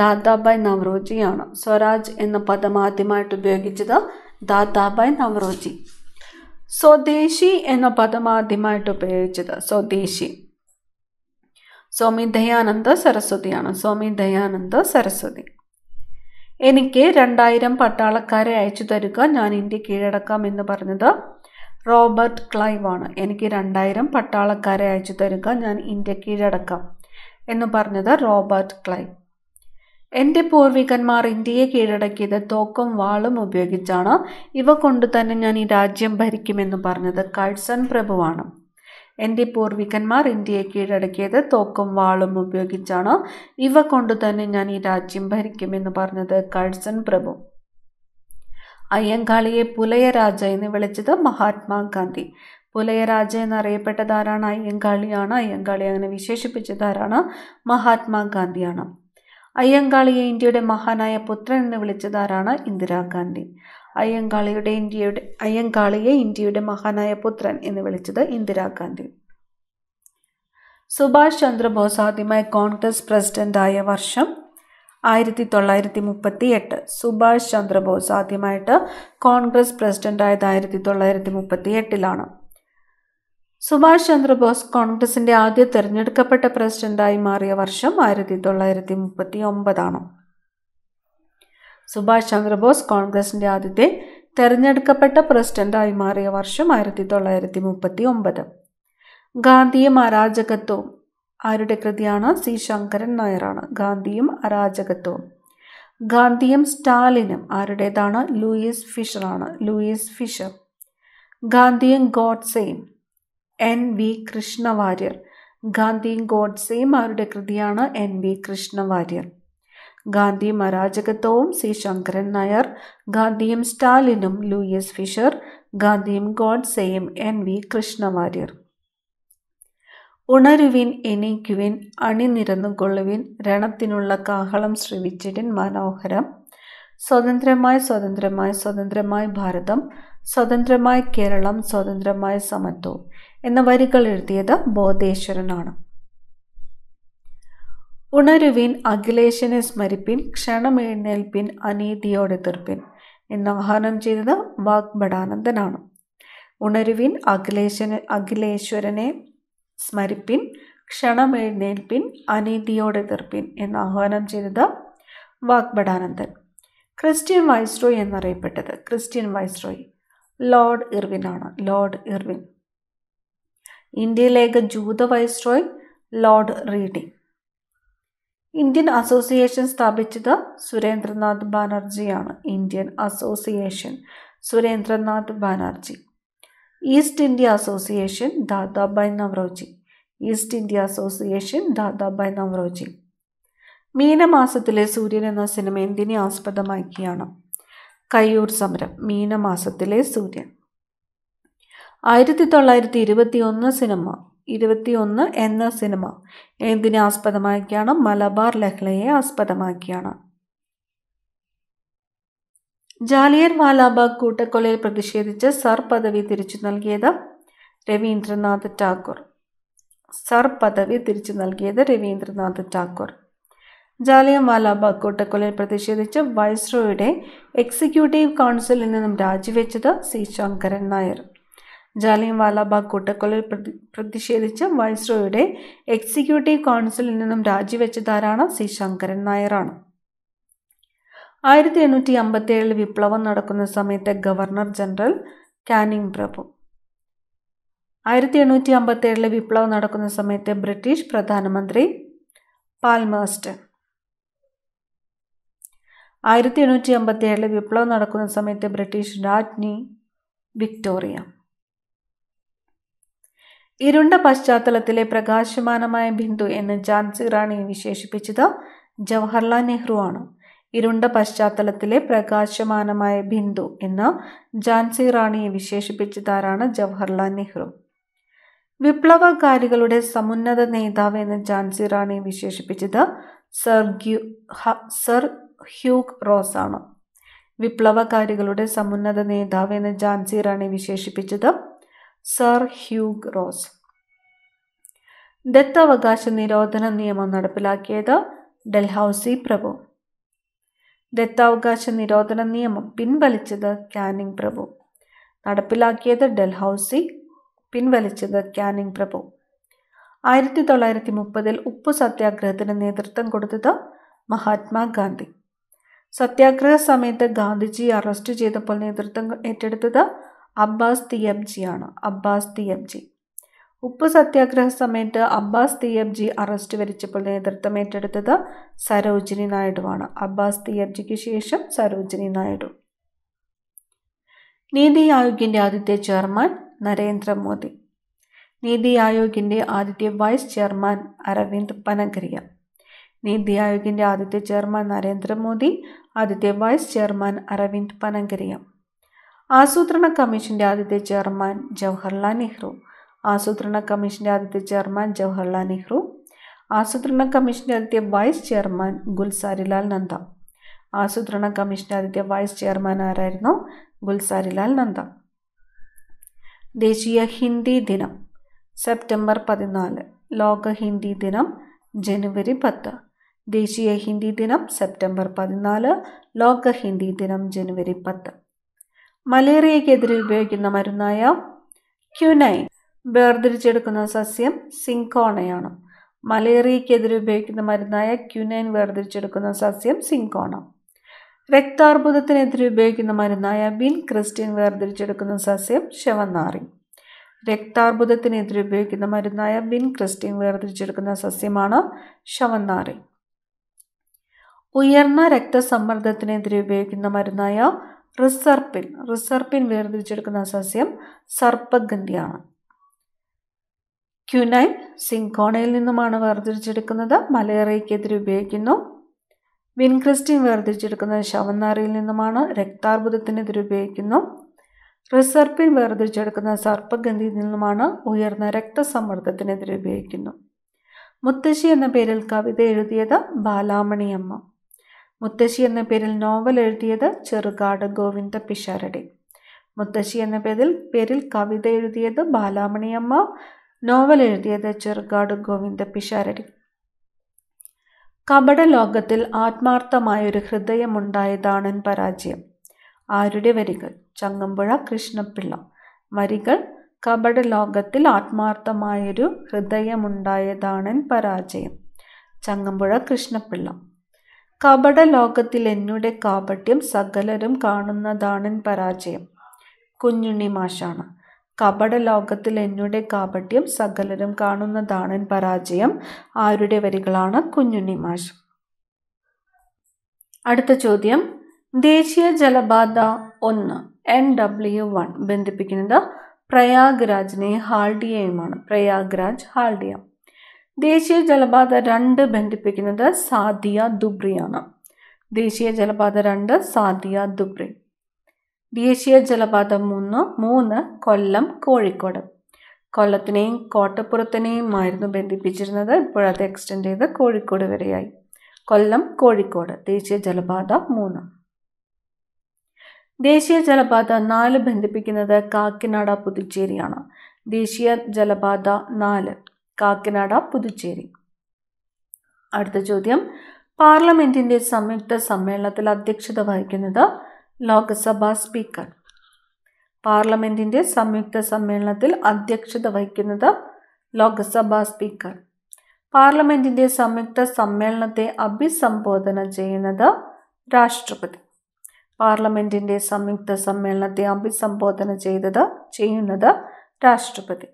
ദാദാബായ് നവറോജിയാണ് സ്വരാജ് എന്ന പദം ആദ്യമായിട്ട് ഉപയോഗിച്ചത് ദാദാബായ് നവറോജി സ്വദേശി എന്ന പദം ആദ്യമായിട്ട് ഉപയോഗിച്ചത് സ്വദേശി സ്വാമി ദയാനന്ദ സരസ്വതിയാണ് സ്വാമി ദയാനന്ദ സരസ്വതി എനിക്ക് രണ്ടായിരം പട്ടാളക്കാരെ അയച്ചു തരുക ഞാൻ ഇന്ത്യ കീഴടക്കാം എന്ന് പറഞ്ഞത് റോബർട്ട് ക്ലൈവ് ആണ് എനിക്ക് രണ്ടായിരം പട്ടാളക്കാരെ അയച്ചു തരുക ഞാൻ ഇന്ത്യ കീഴടക്കാം എന്ന് പറഞ്ഞത് റോബർട്ട് ക്ലൈവ് എൻ്റെ പൂർവികന്മാർ ഇന്ത്യയെ കീഴടക്കിയത് തോക്കും വാളും ഉപയോഗിച്ചാണ് ഇവ കൊണ്ട് തന്നെ ഞാൻ ഈ രാജ്യം ഭരിക്കുമെന്ന് പറഞ്ഞത് കഴ്സൺ പ്രഭുവാണ് എൻ്റെ പൂർവികന്മാർ ഇന്ത്യയെ കീഴടക്കിയത് തോക്കും വാളും ഉപയോഗിച്ചാണ് ഇവ കൊണ്ട് തന്നെ ഞാൻ ഈ രാജ്യം ഭരിക്കുമെന്ന് പറഞ്ഞത് കഴ്സൺ പ്രഭു അയ്യങ്കാളിയെ പുലയരാജ എന്ന് വിളിച്ചത് മഹാത്മാഗാന്ധി പുലയരാജ എന്നറിയപ്പെട്ടത് ആരാണ് അയ്യങ്കാളിയാണ് അയ്യങ്കാളി അങ്ങനെ വിശേഷിപ്പിച്ചതാരാണ് ആരാണ് മഹാത്മാഗാന്ധിയാണ് അയ്യങ്കാളിയെ ഇന്ത്യയുടെ മഹാനായ പുത്രൻ എന്ന് വിളിച്ചതാരാണ് ഇന്ദിരാഗാന്ധി അയ്യങ്കാളിയുടെ ഇന്ത്യയുടെ അയ്യങ്കാളിയെ ഇന്ത്യയുടെ മഹാനായ പുത്രൻ എന്ന് വിളിച്ചത് ഇന്ദിരാഗാന്ധി സുഭാഷ് ചന്ദ്രബോസ് ആദ്യമായി കോൺഗ്രസ് പ്രസിഡൻ്റായ വർഷം ആയിരത്തി തൊള്ളായിരത്തി മുപ്പത്തി എട്ട് സുഭാഷ് ചന്ദ്രബോസ് ആദ്യമായിട്ട് കോൺഗ്രസ് പ്രസിഡൻ്റായത് ആയിരത്തി തൊള്ളായിരത്തി മുപ്പത്തി എട്ടിലാണ് സുഭാഷ് ചന്ദ്രബോസ് കോൺഗ്രസിൻ്റെ ആദ്യ തിരഞ്ഞെടുക്കപ്പെട്ട പ്രസിഡന്റായി മാറിയ വർഷം ആയിരത്തി തൊള്ളായിരത്തി മുപ്പത്തി ഒമ്പതാണ് സുഭാഷ് ചന്ദ്രബോസ് കോൺഗ്രസിൻ്റെ ആദ്യത്തെ തെരഞ്ഞെടുക്കപ്പെട്ട പ്രസിഡന്റായി മാറിയ വർഷം ആയിരത്തി തൊള്ളായിരത്തി മുപ്പത്തി ഒമ്പത് ഗാന്ധിയും അരാജകത്വവും ആരുടെ കൃതിയാണ് സി ശങ്കരൻ നായരാണ് ഗാന്ധിയും അരാജകത്വവും ഗാന്ധിയും സ്റ്റാലിനും ആരുടേതാണ് ലൂയിസ് ഫിഷറാണ് ലൂയിസ് ഫിഷർ ഗാന്ധിയും ഗോഡ്സെയും എൻ വി കൃഷ്ണവാര്യർ ഗാന്ധിയും ഗോഡ്സെയും ആരുടെ കൃതിയാണ് എൻ വി കൃഷ്ണവാര്യർ ഗാന്ധി അരാജകത്വവും സി ശങ്കരൻ നായർ ഗാന്ധിയും സ്റ്റാലിനും ലൂയിസ് ഫിഷർ ഗാന്ധിയും ഗോഡ്സെയും എൻ വി കൃഷ്ണവാര്യർ ഉണരുവിൻ എണീക്കുവിൻ അണിനിരന്നുകൊള്ളുവിൻ രണത്തിനുള്ള കാഹളം ശ്രവിച്ചിടിൻ മനോഹരം സ്വതന്ത്രമായി സ്വതന്ത്രമായി സ്വതന്ത്രമായി ഭാരതം സ്വതന്ത്രമായ കേരളം സ്വതന്ത്രമായ സമത്വം എന്ന വരികൾ എഴുതിയത് ബോധേശ്വരനാണ് ഉണരുവിൻ അഖിലേഷനെ സ്മരിപ്പിൻ ക്ഷണമെഴുന്നേൽപ്പിൻ അനീതിയോടെ തീർപ്പിൻ എന്ന് ആഹ്വാനം ചെയ്തത് വാഗ്ഭടാനന്ദനാണ് ഉണരുവിൻ അഖിലേശന് അഖിലേശ്വരനെ സ്മരിപ്പിൻ ക്ഷണമെഴുന്നേൽപ്പിൻ അനീതിയോടെ തീർപ്പിൻ എന്ന് ആഹ്വാനം ചെയ്തത് വാഗ്ഭടാനന്ദൻ ക്രിസ്ത്യൻ വൈസ്രോയ് എന്നറിയപ്പെട്ടത് ക്രിസ്ത്യൻ വൈസ്രോയ് ലോർഡ് ഇർവിൻ ആണ് ലോർഡ് ഇർവിൻ ഇന്ത്യയിലേക്ക് ജൂത viceroy lord Reading Indian association സ്ഥാപിച്ചത് സുരേന്ദ്രനാഥ് ബാനർജിയാണ് Indian association Surendranath Banerjee East India association Dadabhai Naoroji East India association Dadabhai Naoroji മീനമാസത്തിലെ സൂര്യൻ എന്ന സിനിമ എന്തിനെ ആസ്പദമാക്കിയാണ് കയ്യൂർ സമരം മീനമാസത്തിലെ സൂര്യൻ ആയിരത്തി തൊള്ളായിരത്തി ഇരുപത്തി ഒന്ന് സിനിമ ഒന്ന് എന്ന സിനിമ എന്തിനെ ആസ്പദമാക്കിയാണ് മലബാർ ലഹ്ലയെ ആസ്പദമാക്കിയാണ് ജാലിയൻ വാലാബാഗ് കൂട്ടക്കൊലയിൽ പ്രതിഷേധിച്ച് സർ പദവി തിരിച്ചു നൽകിയത് രവീന്ദ്രനാഥ് ടാക്കൂർ സർ പദവി തിരിച്ചു നൽകിയത് രവീന്ദ്രനാഥ് ടാക്കൂർ ജാലിയൻവാല കൂട്ടക്കൊലയിൽ പ്രതിഷേധിച്ച് വൈസ്രോയുടെ എക്സിക്യൂട്ടീവ് കൗൺസിലിൽ നിന്നും രാജിവെച്ചത് സി ശങ്കരൻ നായർ ജാലിയൻവാല ബാഗ് കൂട്ടക്കൊലയിൽ പ്രതിഷേധിച്ച് വൈസ്രോയുടെ എക്സിക്യൂട്ടീവ് കൗൺസിലിൽ നിന്നും രാജിവെച്ചതാരാണ് സി ശങ്കരൻ നായറാണ് ആയിരത്തി എണ്ണൂറ്റി അമ്പത്തി ഏഴിൽ വിപ്ലവം നടക്കുന്ന സമയത്തെ ഗവർണർ ജനറൽ കാനിങ് പ്രഭു ആയിരത്തി എണ്ണൂറ്റി അമ്പത്തി ഏഴിൽ വിപ്ലവം നടക്കുന്ന സമയത്തെ ബ്രിട്ടീഷ് പ്രധാനമന്ത്രി പാൽമേസ്റ്റൺ ആയിരത്തി എണ്ണൂറ്റി അമ്പത്തി ഏഴിലെ വിപ്ലവം നടക്കുന്ന സമയത്ത് ബ്രിട്ടീഷ് രാജ്ഞി വിക്ടോറിയ ഇരുണ്ട പശ്ചാത്തലത്തിലെ പ്രകാശമാനമായ ബിന്ദു എന്ന് ജാൻസി റാണിയെ വിശേഷിപ്പിച്ചത് ജവഹർലാൽ നെഹ്റു ആണ് ഇരുണ്ട പശ്ചാത്തലത്തിലെ പ്രകാശമാനമായ ബിന്ദു എന്ന് ജാൻസി റാണിയെ വിശേഷിപ്പിച്ചതാരാണ് ജവഹർലാൽ നെഹ്റു വിപ്ലവകാരികളുടെ സമുന്നത നേതാവ് എന്ന് ജാൻസി റാണിയെ വിശേഷിപ്പിച്ചത് സർ ഗ്യു സർ ഹ്യൂഗ് റോസാണ് വിപ്ലവകാരികളുടെ സമുന്നത നേതാവ് എന്ന് ജാൻസി റാണി വിശേഷിപ്പിച്ചത് സർ ഹ്യൂഗ് റോസ് ദത്തവകാശ നിരോധന നിയമം നടപ്പിലാക്കിയത് ഡൽഹൌസി പ്രഭു ദത്താവകാശ നിരോധന നിയമം പിൻവലിച്ചത് കാനിംഗ് പ്രഭു നടപ്പിലാക്കിയത് ഡൽഹൌസി പിൻവലിച്ചത് കാനിംഗ് പ്രഭു ആയിരത്തി തൊള്ളായിരത്തി മുപ്പതിൽ ഉപ്പു സത്യാഗ്രഹത്തിന് നേതൃത്വം കൊടുത്തത് മഹാത്മാഗാന്ധി സത്യാഗ്രഹ സമയത്ത് ഗാന്ധിജി അറസ്റ്റ് ചെയ്തപ്പോൾ നേതൃത്വം ഏറ്റെടുത്തത് അബ്ബാസ് ആണ് അബ്ബാസ് ജി ഉപ്പ് സത്യാഗ്രഹ സമയത്ത് അബ്ബാസ് ജി അറസ്റ്റ് വരിച്ചപ്പോൾ നേതൃത്വം ഏറ്റെടുത്തത് സരോജിനി നായിഡുവാണ് അബ്ബാസ് ജിക്ക് ശേഷം സരോജിനി നായിഡു നീതി ആയോഗിൻ്റെ ആദ്യത്തെ ചെയർമാൻ നരേന്ദ്രമോദി നീതി ആയോഗിൻ്റെ ആദ്യത്തെ വൈസ് ചെയർമാൻ അരവിന്ദ് പനഗരിയ നീതി ആയോഗിൻ്റെ ആദ്യത്തെ ചെയർമാൻ നരേന്ദ്രമോദി ആദ്യത്തെ വൈസ് ചെയർമാൻ അരവിന്ദ് പനങ്കരിയ ആസൂത്രണ കമ്മീഷൻ്റെ ആദ്യത്തെ ചെയർമാൻ ജവഹർലാൽ നെഹ്റു ആസൂത്രണ കമ്മീഷൻ്റെ ആദ്യത്തെ ചെയർമാൻ ജവഹർലാൽ നെഹ്റു ആസൂത്രണ കമ്മീഷൻ്റെ ആദ്യത്തെ വൈസ് ചെയർമാൻ ഗുൽസാരിലാൽ നന്ദ ആസൂത്രണ കമ്മീഷൻ്റെ ആദ്യത്തെ വൈസ് ചെയർമാൻ ആരായിരുന്നു ഗുൽസാരിലാൽ നന്ദ ദേശീയ ഹിന്ദി ദിനം സെപ്റ്റംബർ പതിനാല് ലോക ഹിന്ദി ദിനം ജനുവരി പത്ത് ദേശീയ ഹിന്ദി ദിനം സെപ്റ്റംബർ പതിനാല് ലോക ഹിന്ദി ദിനം ജനുവരി പത്ത് മലേറിയക്കെതിരെ ഉപയോഗിക്കുന്ന മരുന്നായ ക്യുനൈൻ വേർതിരിച്ചെടുക്കുന്ന സസ്യം സിങ്കോണയാണ് മലേറിയക്കെതിരെ ഉപയോഗിക്കുന്ന മരുന്നായ ക്യുനൈൻ വേർതിരിച്ചെടുക്കുന്ന സസ്യം സിങ്കോണ രക്താർബുദത്തിനെതിരെ ഉപയോഗിക്കുന്ന മരുന്നായ ബിൻ ക്രിസ്റ്റ്യൻ വേർതിരിച്ചെടുക്കുന്ന സസ്യം ശവനാറി രക്താർബുദത്തിനെതിരെ ഉപയോഗിക്കുന്ന മരുന്നായ ബിൻ ക്രിസ്റ്റ്യൻ വേർതിരിച്ചെടുക്കുന്ന സസ്യമാണ് ശവനാറി ഉയർന്ന രക്തസമ്മർദ്ദത്തിനെതിരെ ഉപയോഗിക്കുന്ന മരുന്നായ റിസർപ്പിൻ റിസർപ്പിൻ വേർതിരിച്ചെടുക്കുന്ന സസ്യം സർപ്പഗന്ധിയാണ് ക്യുനൈൻ സിങ്കോണയിൽ നിന്നുമാണ് വേർതിരിച്ചെടുക്കുന്നത് മലേറിയയ്ക്കെതിരെ ഉപയോഗിക്കുന്നു വിൻക്രിസ്റ്റിൻ വേർതിരിച്ചെടുക്കുന്നത് ശവനാറിയിൽ നിന്നുമാണ് രക്താർബുദത്തിനെതിരെ ഉപയോഗിക്കുന്നു റിസർപ്പിൻ വേർതിരിച്ചെടുക്കുന്ന സർപ്പഗന്ധിയിൽ നിന്നുമാണ് ഉയർന്ന രക്തസമ്മർദ്ദത്തിനെതിരെ ഉപയോഗിക്കുന്നു മുത്തശ്ശി എന്ന പേരിൽ കവിത എഴുതിയത് ബാലാമണിയമ്മ മുത്തശ്ശി എന്ന പേരിൽ നോവൽ എഴുതിയത് ചെറുകാട് ഗോവിന്ദ പിഷാരടി മുത്തശ്ശി എന്ന പേരിൽ പേരിൽ കവിത എഴുതിയത് ബാലാമണിയമ്മ നോവൽ എഴുതിയത് ചെറുകാട് ഗോവിന്ദ പിഷാരടി കപട ലോകത്തിൽ ആത്മാർത്ഥമായൊരു ഹൃദയമുണ്ടായതാണൻ പരാജയം ആരുടെ വരികൾ ചങ്ങമ്പുഴ കൃഷ്ണപിള്ള വരികൾ കപട ലോകത്തിൽ ആത്മാർത്ഥമായൊരു ഹൃദയമുണ്ടായതാണൻ പരാജയം ചങ്ങമ്പുഴ കൃഷ്ണപിള്ള കപട ലോകത്തിൽ എന്നുടെ കാപട്യം സകലരും കാണുന്നതാണെൻ പരാജയം കുഞ്ഞുണ്ണി മാഷാണ് കപട ലോകത്തിൽ എന്നുടെ കാപട്യം സകലരും കാണുന്നതാണെൻ പരാജയം ആരുടെ വരികളാണ് കുഞ്ഞുണ്ണി മാഷ് അടുത്ത ചോദ്യം ദേശീയ ജലപാത ഒന്ന് എൻ ഡബ്ല്യു വൺ ബന്ധിപ്പിക്കുന്നത് പ്രയാഗ് രാജിനെ ഹാൾഡിയയുമാണ് പ്രയാഗ് രാജ് ഹാൾഡിയ ദേശീയ ജലപാത രണ്ട് ബന്ധിപ്പിക്കുന്നത് സാദിയ ദുബ്രിയാണ് ദേശീയ ജലപാത രണ്ട് സാദിയ ദുബ്രി ദേശീയ ജലപാത മൂന്ന് മൂന്ന് കൊല്ലം കോഴിക്കോട് കൊല്ലത്തിനെയും കോട്ടപ്പുറത്തിനെയും ആയിരുന്നു ബന്ധിപ്പിച്ചിരുന്നത് ഇപ്പോഴത് എക്സ്റ്റെൻഡ് ചെയ്ത് കോഴിക്കോട് വരെയായി കൊല്ലം കോഴിക്കോട് ദേശീയ ജലപാത മൂന്ന് ദേശീയ ജലപാത നാല് ബന്ധിപ്പിക്കുന്നത് കാക്കിനാട പുതുച്ചേരിയാണ് ദേശീയ ജലപാത നാല് കാക്കനാട പുതുച്ചേരി അടുത്ത ചോദ്യം പാർലമെന്റിന്റെ സംയുക്ത സമ്മേളനത്തിൽ അധ്യക്ഷത വഹിക്കുന്നത് ലോക്സഭാ സ്പീക്കർ പാർലമെന്റിന്റെ സംയുക്ത സമ്മേളനത്തിൽ അധ്യക്ഷത വഹിക്കുന്നത് ലോക്സഭാ സ്പീക്കർ പാർലമെന്റിന്റെ സംയുക്ത സമ്മേളനത്തെ അഭിസംബോധന ചെയ്യുന്നത് രാഷ്ട്രപതി പാർലമെന്റിന്റെ സംയുക്ത സമ്മേളനത്തെ അഭിസംബോധന ചെയ്തത് ചെയ്യുന്നത് രാഷ്ട്രപതി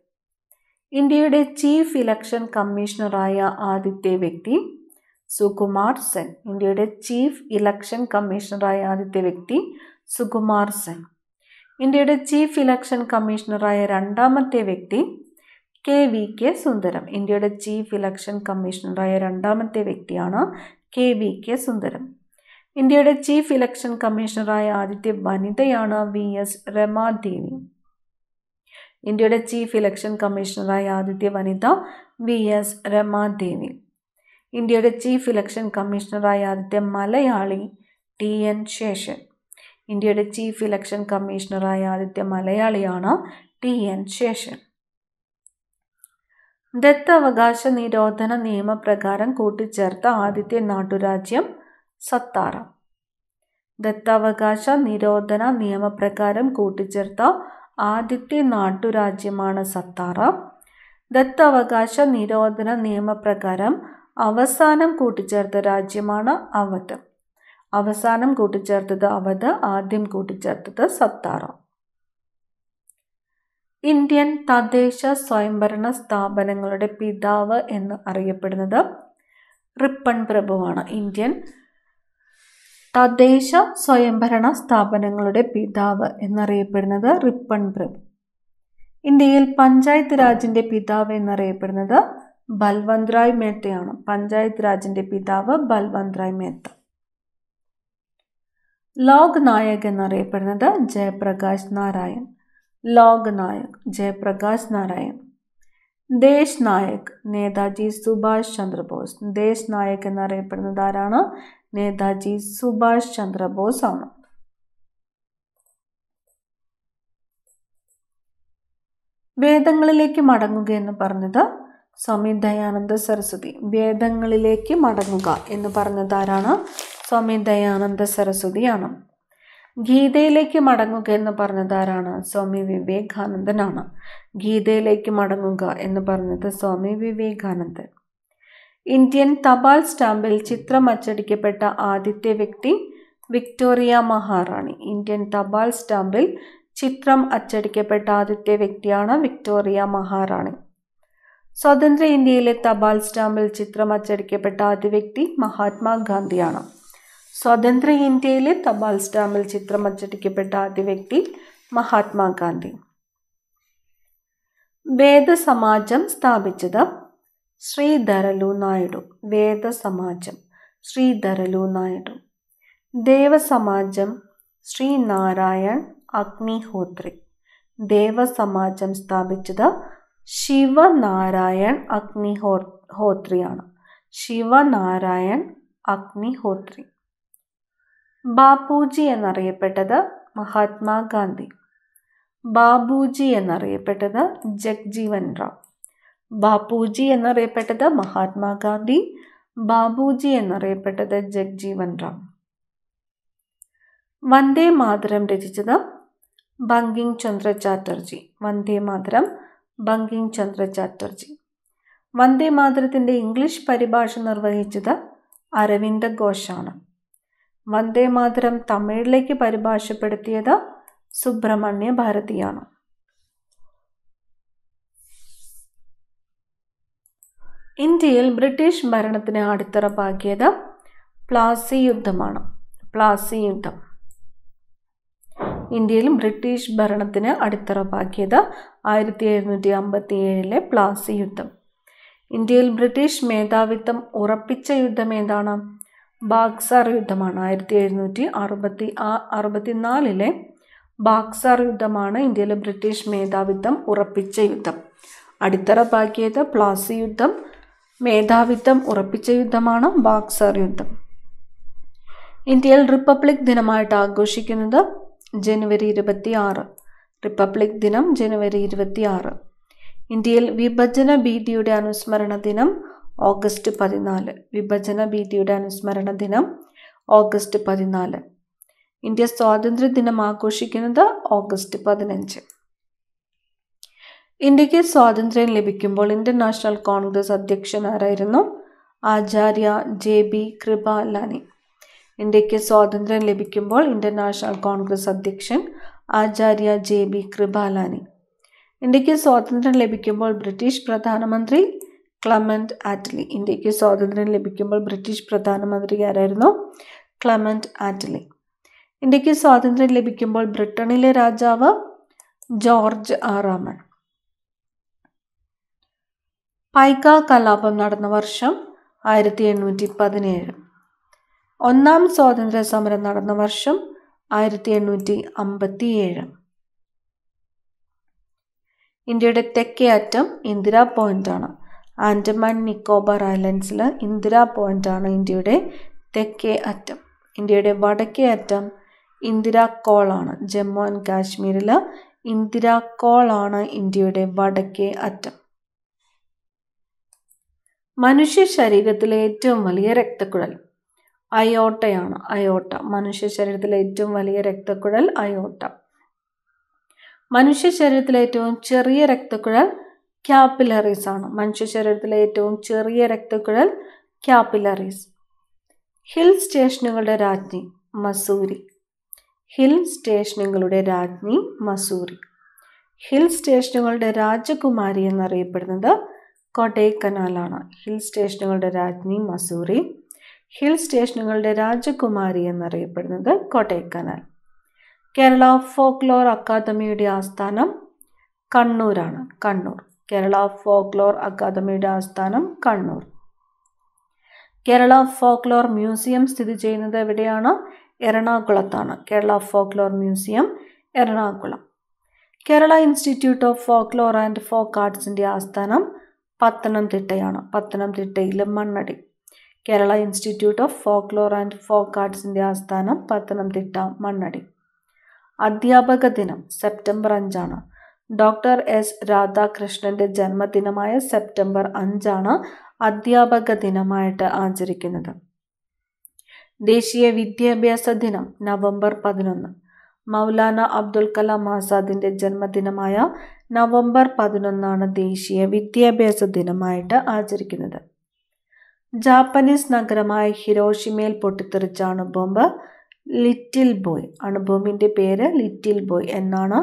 ഇന്ത്യയുടെ ചീഫ് ഇലക്ഷൻ കമ്മീഷണറായ ആദ്യത്തെ വ്യക്തി സുകുമാർ സെൻ ഇന്ത്യയുടെ ചീഫ് ഇലക്ഷൻ കമ്മീഷണറായ ആദ്യത്തെ വ്യക്തി സുകുമാർ സെൻ ഇന്ത്യയുടെ ചീഫ് ഇലക്ഷൻ കമ്മീഷണറായ രണ്ടാമത്തെ വ്യക്തി കെ വി കെ സുന്ദരം ഇന്ത്യയുടെ ചീഫ് ഇലക്ഷൻ കമ്മീഷണറായ രണ്ടാമത്തെ വ്യക്തിയാണ് കെ വി കെ സുന്ദരം ഇന്ത്യയുടെ ചീഫ് ഇലക്ഷൻ കമ്മീഷണറായ ആദ്യത്തെ വനിതയാണ് വി എസ് രമാദേവി ഇന്ത്യയുടെ ചീഫ് ഇലക്ഷൻ കമ്മീഷണറായ ആദ്യത്തെ വനിത വി എസ് രമാദേവി ഇന്ത്യയുടെ ചീഫ് ഇലക്ഷൻ കമ്മീഷണറായ ആദ്യത്തെ മലയാളി ടി എൻ ശേഷൻ ഇന്ത്യയുടെ ചീഫ് ഇലക്ഷൻ കമ്മീഷണറായ ആദ്യത്തെ മലയാളിയാണ് ടി എൻ ശേഷൻ ദത്തവകാശ നിരോധന നിയമപ്രകാരം കൂട്ടിച്ചേർത്ത ആദ്യത്തെ നാട്ടുരാജ്യം സത്താറ ദത്തവകാശ നിരോധന നിയമപ്രകാരം കൂട്ടിച്ചേർത്ത ആദ്യത്തെ നാട്ടുരാജ്യമാണ് സത്താറ ദത്തവകാശ നിരോധന നിയമപ്രകാരം അവസാനം കൂട്ടിച്ചേർത്ത രാജ്യമാണ് അവധ് അവസാനം കൂട്ടിച്ചേർത്തത് അവധ് ആദ്യം കൂട്ടിച്ചേർത്തത് സത്താറ ഇന്ത്യൻ തദ്ദേശ സ്വയംഭരണ സ്ഥാപനങ്ങളുടെ പിതാവ് എന്ന് അറിയപ്പെടുന്നത് റിപ്പൺ പ്രഭുവാണ് ഇന്ത്യൻ തദ്ദേശ സ്വയംഭരണ സ്ഥാപനങ്ങളുടെ പിതാവ് എന്നറിയപ്പെടുന്നത് റിപ്പൺ പ്രഭു ഇന്ത്യയിൽ പഞ്ചായത്ത് രാജിന്റെ പിതാവ് എന്നറിയപ്പെടുന്നത് ബൽവന്ത് റായ് മേത്തയാണ് പഞ്ചായത്ത് രാജിന്റെ പിതാവ് ബൽവന്ത് റായ് മേത്ത ലോക് നായക് എന്നറിയപ്പെടുന്നത് ജയപ്രകാശ് നാരായൺ ലോക് നായക് ജയപ്രകാശ് നാരായൺ ദേശ് നായക് നേതാജി സുഭാഷ് ചന്ദ്രബോസ് ദേശ് നായക് എന്നറിയപ്പെടുന്നത് ആരാണ് നേതാജി സുഭാഷ് ചന്ദ്രബോസ് ആണ് വേദങ്ങളിലേക്ക് മടങ്ങുക എന്ന് പറഞ്ഞത് സ്വാമി ദയാനന്ദ സരസ്വതി വേദങ്ങളിലേക്ക് മടങ്ങുക എന്ന് പറഞ്ഞത് ആരാണ് സ്വാമി ദയാനന്ദ സരസ്വതിയാണ് ഗീതയിലേക്ക് മടങ്ങുക എന്ന് പറഞ്ഞത് ആരാണ് സ്വാമി വിവേകാനന്ദനാണ് ഗീതയിലേക്ക് മടങ്ങുക എന്ന് പറഞ്ഞത് സ്വാമി വിവേകാനന്ദൻ ഇന്ത്യൻ തപാൽ സ്റ്റാമ്പിൽ ചിത്രം അച്ചടിക്കപ്പെട്ട ആദ്യത്തെ വ്യക്തി വിക്ടോറിയ മഹാറാണി ഇന്ത്യൻ തപാൽ സ്റ്റാമ്പിൽ ചിത്രം അച്ചടിക്കപ്പെട്ട ആദ്യത്തെ വ്യക്തിയാണ് വിക്ടോറിയ മഹാറാണി സ്വതന്ത്ര ഇന്ത്യയിലെ തപാൽ സ്റ്റാമ്പിൽ ചിത്രം അച്ചടിക്കപ്പെട്ട ആദ്യ വ്യക്തി മഹാത്മാഗാന്ധിയാണ് സ്വതന്ത്ര ഇന്ത്യയിലെ തപാൽ സ്റ്റാമ്പിൽ ചിത്രം അച്ചടിക്കപ്പെട്ട ആദ്യ വ്യക്തി മഹാത്മാഗാന്ധി വേദസമാജം സ്ഥാപിച്ചത് ശ്രീധരലു നായിഡു വേദസമാജം ശ്രീധരലു നായിഡു ദേവസമാജം దేవ సమాజం ശ്രീനാരായൺ അഗ്നിഹോത്രി ദേവസമാജം സ്ഥാപിച്ചത് ശിവനാരായൺ അഗ്നിഹോ ഹോത്രിയാണ് ശിവനാരായൺ അഗ്നിഹോത്രി ബാപ്പുജി എന്നറിയപ്പെട്ടത് മഹാത്മാഗാന്ധി ബാബുജി എന്നറിയപ്പെട്ടത് ജഗ്ജീവൻ റാം ബാപ്പൂജി എന്നറിയപ്പെട്ടത് മഹാത്മാഗാന്ധി ബാബുജി എന്നറിയപ്പെട്ടത് ജഗ്ജീവൻ റാം വന്ദേ മാതരം രചിച്ചത് ബങ്കിം ചന്ദ്ര ചാറ്റർജി വന്ദേ മാതരം ബങ്കിം ചന്ദ്ര ചാറ്റർജി വന്ദേ മാതരത്തിൻ്റെ ഇംഗ്ലീഷ് പരിഭാഷ നിർവഹിച്ചത് അരവിന്ദ ഘോഷാണ് വന്ദേ മാതരം തമിഴിലേക്ക് പരിഭാഷപ്പെടുത്തിയത് സുബ്രഹ്മണ്യ ഭാരതിയാണ് ഇന്ത്യയിൽ ബ്രിട്ടീഷ് ഭരണത്തിന് അടിത്തറപ്പാക്കിയത് പ്ലാസി യുദ്ധമാണ് പ്ലാസി യുദ്ധം ഇന്ത്യയിൽ ബ്രിട്ടീഷ് ഭരണത്തിന് അടിത്തറപ്പാക്കിയത് ആയിരത്തി എഴുന്നൂറ്റി അമ്പത്തി ഏഴിലെ പ്ലാസി യുദ്ധം ഇന്ത്യയിൽ ബ്രിട്ടീഷ് മേധാവിത്വം ഉറപ്പിച്ച യുദ്ധം ഏതാണ് ബാക്സർ യുദ്ധമാണ് ആയിരത്തി എഴുന്നൂറ്റി അറുപത്തി അറുപത്തിനാലിലെ ബാക്സർ യുദ്ധമാണ് ഇന്ത്യയിലെ ബ്രിട്ടീഷ് മേധാവിത്വം ഉറപ്പിച്ച യുദ്ധം അടിത്തറപ്പാക്കിയത് പ്ലാസി യുദ്ധം മേധാവിത്വം ഉറപ്പിച്ച യുദ്ധമാണ് ബാക്സർ യുദ്ധം ഇന്ത്യയിൽ റിപ്പബ്ലിക് ദിനമായിട്ട് ആഘോഷിക്കുന്നത് ജനുവരി ഇരുപത്തി ആറ് റിപ്പബ്ലിക് ദിനം ജനുവരി ഇരുപത്തി ആറ് ഇന്ത്യയിൽ വിഭജന ഭീതിയുടെ അനുസ്മരണ ദിനം ഓഗസ്റ്റ് പതിനാല് വിഭജന ഭീതിയുടെ അനുസ്മരണ ദിനം ഓഗസ്റ്റ് പതിനാല് ഇന്ത്യ സ്വാതന്ത്ര്യ ദിനം ആഘോഷിക്കുന്നത് ഓഗസ്റ്റ് പതിനഞ്ച് ഇന്ത്യക്ക് സ്വാതന്ത്ര്യം ലഭിക്കുമ്പോൾ ഇന്ത്യൻ നാഷണൽ കോൺഗ്രസ് അധ്യക്ഷൻ ആരായിരുന്നു ആചാര്യ ജെ ബി കൃപാലാനി ഇന്ത്യക്ക് സ്വാതന്ത്ര്യം ലഭിക്കുമ്പോൾ ഇന്ത്യൻ നാഷണൽ കോൺഗ്രസ് അധ്യക്ഷൻ ആചാര്യ ജെ ബി കൃപാലാനി ഇന്ത്യക്ക് സ്വാതന്ത്ര്യം ലഭിക്കുമ്പോൾ ബ്രിട്ടീഷ് പ്രധാനമന്ത്രി ക്ലമൻറ്റ് ആറ്റ്ലി ഇന്ത്യക്ക് സ്വാതന്ത്ര്യം ലഭിക്കുമ്പോൾ ബ്രിട്ടീഷ് പ്രധാനമന്ത്രി ആരായിരുന്നു ക്ലമൻറ്റ് ആറ്റ്ലി ഇന്ത്യക്ക് സ്വാതന്ത്ര്യം ലഭിക്കുമ്പോൾ ബ്രിട്ടനിലെ രാജാവ് ജോർജ് ആറാമൻ പൈക്ക കലാപം നടന്ന വർഷം ആയിരത്തി എണ്ണൂറ്റി പതിനേഴ് ഒന്നാം സ്വാതന്ത്ര്യ സമരം നടന്ന വർഷം ആയിരത്തി എണ്ണൂറ്റി അമ്പത്തി ഏഴ് ഇന്ത്യയുടെ തെക്കേ അറ്റം ഇന്ദിരാ പോയിൻ്റാണ് ആൻഡമാൻ നിക്കോബാർ ഐലൻഡ്സിലെ ഇന്ദിരാ പോയിൻ്റാണ് ഇന്ത്യയുടെ തെക്കേ അറ്റം ഇന്ത്യയുടെ വടക്കേ അറ്റം ഇന്ദിരാ കോളാണ് ജമ്മു ആൻഡ് കാശ്മീരിൽ ഇന്ദിരാ കോളാണ് ഇന്ത്യയുടെ വടക്കേ അറ്റം മനുഷ്യ ശരീരത്തിലെ ഏറ്റവും വലിയ രക്തക്കുഴൽ അയോട്ടയാണ് അയോട്ട മനുഷ്യ ശരീരത്തിലെ ഏറ്റവും വലിയ രക്തക്കുഴൽ അയോട്ട മനുഷ്യ ശരീരത്തിലെ ഏറ്റവും ചെറിയ രക്തക്കുഴൽ ക്യാപ്പിലറീസ് ആണ് മനുഷ്യ ശരീരത്തിലെ ഏറ്റവും ചെറിയ രക്തക്കുഴൽ ക്യാപ്പിലറീസ് ഹിൽ സ്റ്റേഷനുകളുടെ രാജ്ഞി മസൂരി ഹിൽ സ്റ്റേഷനുകളുടെ രാജ്ഞി മസൂരി ഹിൽ സ്റ്റേഷനുകളുടെ രാജകുമാരി എന്നറിയപ്പെടുന്നത് കൊടൈക്കനാലാണ് ഹിൽ സ്റ്റേഷനുകളുടെ രാജ്ഞി മസൂറി ഹിൽ സ്റ്റേഷനുകളുടെ രാജകുമാരി എന്നറിയപ്പെടുന്നത് കൊടൈക്കനാൽ കേരള ഫോക്ലോർ അക്കാദമിയുടെ ആസ്ഥാനം കണ്ണൂരാണ് കണ്ണൂർ കേരള ഫോക്ലോർ അക്കാദമിയുടെ ആസ്ഥാനം കണ്ണൂർ കേരള ഫോക്ലോർ മ്യൂസിയം സ്ഥിതി ചെയ്യുന്നത് എവിടെയാണ് എറണാകുളത്താണ് Kerala folklore museum Ernakulam Kerala institute of folklore and folk ആർട്സിൻ്റെ ആസ്ഥാനം പത്തനംതിട്ടയാണ് പത്തനംതിട്ടയിലെ Mannadi Kerala institute of folklore and folk ആർട്സിൻ്റെ ആസ്ഥാനം പത്തനംതിട്ട മണ്ണടി അധ്യാപക ദിനം സെപ്റ്റംബർ അഞ്ചാണ് ഡോക്ടർ എസ് രാധാകൃഷ്ണൻ്റെ ജന്മദിനമായ സെപ്റ്റംബർ അഞ്ചാണ് അധ്യാപക ദിനമായിട്ട് ആചരിക്കുന്നത് ദേശീയ വിദ്യാഭ്യാസ ദിനം നവംബർ പതിനൊന്ന് മൗലാന അബ്ദുൽ കലാം ആസാദിൻ്റെ ജന്മദിനമായ നവംബർ പതിനൊന്നാണ് ദേശീയ വിദ്യാഭ്യാസ ദിനമായിട്ട് ആചരിക്കുന്നത് ജാപ്പനീസ് നഗരമായ ഹിരോഷിമയിൽ പൊട്ടിത്തെറിച്ച അണുബോംബ് ലിറ്റിൽ ബോയ് അണുബോംബിൻ്റെ പേര് ലിറ്റിൽ ബോയ് എന്നാണ്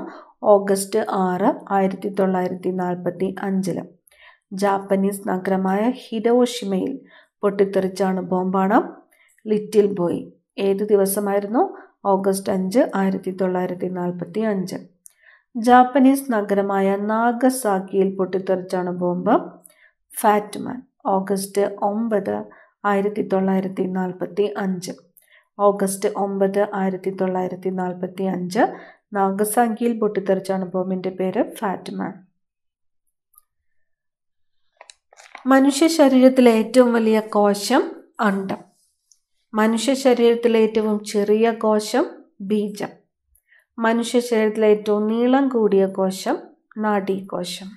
ഓഗസ്റ്റ് ആറ് ആയിരത്തി തൊള്ളായിരത്തി നാൽപ്പത്തി അഞ്ചിൽ ജാപ്പനീസ് നഗരമായ ഹിരോഷിമയിൽ പൊട്ടിത്തെറിച്ച അണുബോംബാണ് ലിറ്റിൽ ബോയ് ഏത് ദിവസമായിരുന്നു ഓഗസ്റ്റ് അഞ്ച് ആയിരത്തി തൊള്ളായിരത്തി നാൽപ്പത്തി അഞ്ച് ജാപ്പനീസ് നഗരമായ നാഗസാക്കിയിൽ പൊട്ടിത്തെറിച്ചാണ് ബോംബ് ഫാറ്റ്മാൻ ഓഗസ്റ്റ് ഒമ്പത് ആയിരത്തി തൊള്ളായിരത്തി നാൽപ്പത്തി അഞ്ച് ഓഗസ്റ്റ് ഒമ്പത് ആയിരത്തി തൊള്ളായിരത്തി നാൽപ്പത്തി അഞ്ച് നാഗസാക്കിയിൽ പൊട്ടിത്തെറിച്ചാണ് ബോംബിൻ്റെ പേര് ഫാറ്റ്മാൻ മനുഷ്യ ശരീരത്തിലെ ഏറ്റവും വലിയ കോശം അണ്ടം മനുഷ്യ ശരീരത്തിലെ ഏറ്റവും ചെറിയ കോശം ബീജം മനുഷ്യ ശരീരത്തിലെ ഏറ്റവും നീളം കൂടിയ കോശം നാഡീകോശം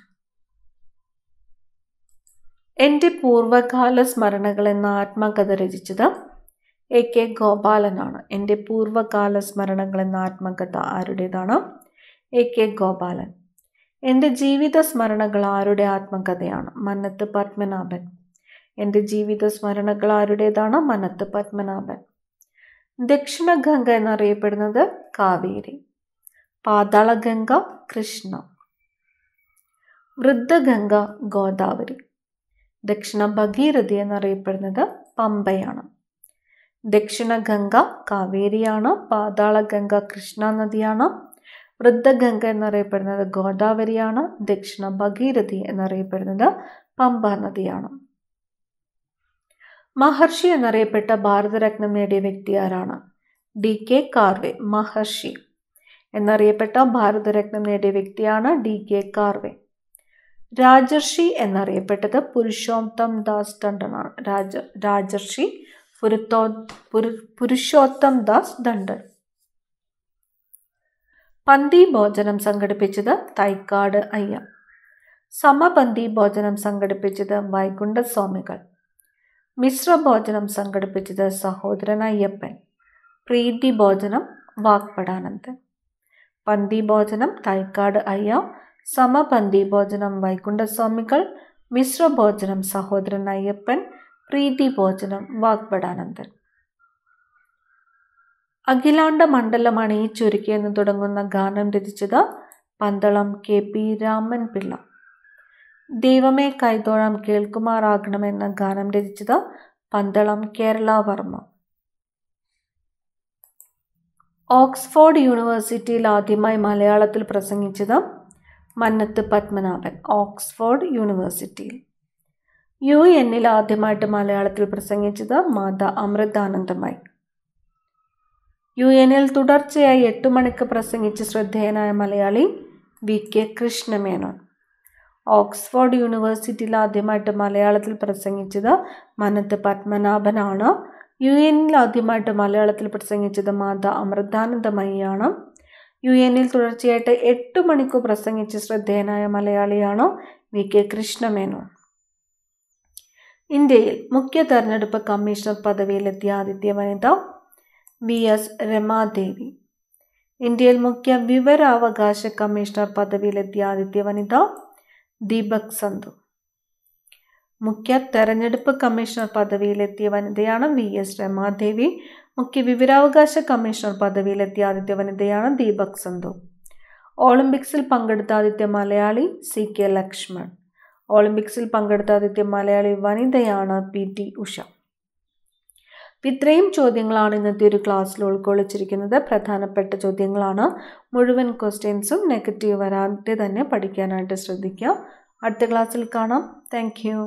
എൻ്റെ പൂർവ്വകാല സ്മരണകൾ എന്ന ആത്മകഥ രചിച്ചത് എ കെ ഗോപാലനാണ് എൻ്റെ പൂർവ്വകാല സ്മരണകൾ എന്ന ആത്മകഥ ആരുടേതാണ് എ കെ ഗോപാലൻ എൻ്റെ ജീവിത സ്മരണകൾ ആരുടെ ആത്മകഥയാണ് മന്നത്ത് പത്മനാഭൻ എൻ്റെ ജീവിത സ്മരണകൾ ആരുടേതാണ് മന്നത്ത് പത്മനാഭൻ ദക്ഷിണ ഗംഗ എന്നറിയപ്പെടുന്നത് കാവേരി പാതാളഗംഗ കൃഷ്ണ വൃദ്ധഗംഗ ഗോദാവരി ദക്ഷിണ ഭഗീരഥി എന്നറിയപ്പെടുന്നത് പമ്പയാണ് ദക്ഷിണ ഗംഗ കാവേരിയാണ് പാതാളഗംഗ കൃഷ്ണ നദിയാണ് വൃദ്ധഗംഗ എന്നറിയപ്പെടുന്നത് ഗോദാവരിയാണ് ദക്ഷിണ ഭഗീരഥി എന്നറിയപ്പെടുന്നത് പമ്പ നദിയാണ് മഹർഷി എന്നറിയപ്പെട്ട ഭാരതരത്നം നേടിയ വ്യക്തി ആരാണ് ഡി കെ കാർവെ മഹർഷി എന്നറിയപ്പെട്ട ഭാരതരത്നം നേടിയ വ്യക്തിയാണ് ഡി കെ കാർവെ രാജർഷി എന്നറിയപ്പെട്ടത് പുരുഷോത്തം ദാസ് ദണ്ഡനാണ് രാജ രാജർഷി പുരുത്തോ പുരു പുരുഷോത്തം ദാസ് ദണ്ഡൻ പന്തി ഭോജനം സംഘടിപ്പിച്ചത് തൈക്കാട് അയ്യ സമപന്തി ഭോജനം സംഘടിപ്പിച്ചത് വൈകുണ്ഠസ്വാമികൾ മിശ്ര ഭോജനം സംഘടിപ്പിച്ചത് സഹോദരൻ അയ്യപ്പൻ പ്രീതി ഭോജനം വാക്പടാനന്ദൻ പന്തിഭോജനം തൈക്കാട് അയ്യ സമപന്തിഭോജനം വൈകുണ്ഠസ്വാമികൾ മിശ്രഭോജനം സഹോദരൻ അയ്യപ്പൻ പ്രീതിഭോജനം വാഗ്ബടാനന്ദൻ അഖിലാണ്ട മണ്ഡലമാണ് ഈ ചുരുക്കിയെന്ന് തുടങ്ങുന്ന ഗാനം രചിച്ചത് പന്തളം കെ പി രാമൻ പിള്ള ദൈവമേ കൈതോഴം കേൾക്കുമാറാകണമെന്ന ഗാനം രചിച്ചത് പന്തളം കേരള വർമ്മ ഓക്സ്ഫോർഡ് യൂണിവേഴ്സിറ്റിയിൽ ആദ്യമായി മലയാളത്തിൽ പ്രസംഗിച്ചത് മന്നത്ത് പത്മനാഭൻ ഓക്സ്ഫോർഡ് യൂണിവേഴ്സിറ്റിയിൽ യു എന്നിൽ ആദ്യമായിട്ട് മലയാളത്തിൽ പ്രസംഗിച്ചത് മാതാ അമൃതാനന്ദമായി യു എന്നിൽ തുടർച്ചയായി എട്ട് മണിക്ക് പ്രസംഗിച്ച് ശ്രദ്ധേയനായ Malayali V K Krishna Menon Oxford യൂണിവേഴ്സിറ്റിയിൽ ആദ്യമായിട്ട് മലയാളത്തിൽ പ്രസംഗിച്ചത് മനത്ത് പത്മനാഭനാണ് യു എനിൽ ആദ്യമായിട്ട് മലയാളത്തിൽ പ്രസംഗിച്ചത് മാത അമൃതാനന്ദമയിയാണ് യു എനിൽ തുടർച്ചയായിട്ട് എട്ട് മണിക്കൂർ പ്രസംഗിച്ച് ശ്രദ്ധേയനായ മലയാളിയാണോ വി കെ കൃഷ്ണമേനോൻ ഇന്ത്യയിൽ മുഖ്യ തെരഞ്ഞെടുപ്പ് കമ്മീഷണർ പദവിയിലെത്തിയ ആദിത്യ വനിത വി എസ് രമാദേവി ഇന്ത്യയിൽ മുഖ്യ വിവരാവകാശ കമ്മീഷണർ പദവിയിലെത്തിയ ആദിത്യ വനിത ദീപക് സന്തു മുഖ്യ തെരഞ്ഞെടുപ്പ് കമ്മീഷണർ പദവിയിലെത്തിയ വനിതയാണ് വി എസ് രമാദേവി മുഖ്യ വിവരാവകാശ കമ്മീഷണർ പദവിയിലെത്തിയ ആദ്യത്തെ വനിതയാണ് ദീപക് സന്ധു ഒളിമ്പിക്സിൽ പങ്കെടുത്ത ആദ്യത്തെ മലയാളി സി കെ ലക്ഷ്മൺ ഒളിമ്പിക്സിൽ പങ്കെടുത്ത ആദ്യത്തെ മലയാളി വനിതയാണ് പി ടി ഉഷ ഇത്രയും ചോദ്യങ്ങളാണ് ഇന്നത്തെ ഒരു ക്ലാസ്സിൽ ഉൾക്കൊള്ളിച്ചിരിക്കുന്നത് പ്രധാനപ്പെട്ട ചോദ്യങ്ങളാണ് മുഴുവൻ ക്വസ്റ്റ്യൻസും നെഗറ്റീവ് വരാതെ തന്നെ പഠിക്കാനായിട്ട് ശ്രദ്ധിക്കുക അടുത്ത ക്ലാസ്സിൽ കാണാം താങ്ക്